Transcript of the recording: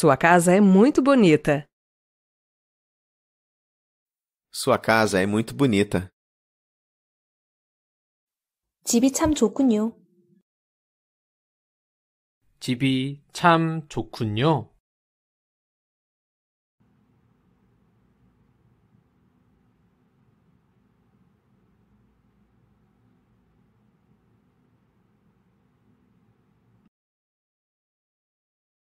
Sua casa é muito bonita. Sua casa é muito bonita. 집이 참 좋군요. 집이 참 좋군요.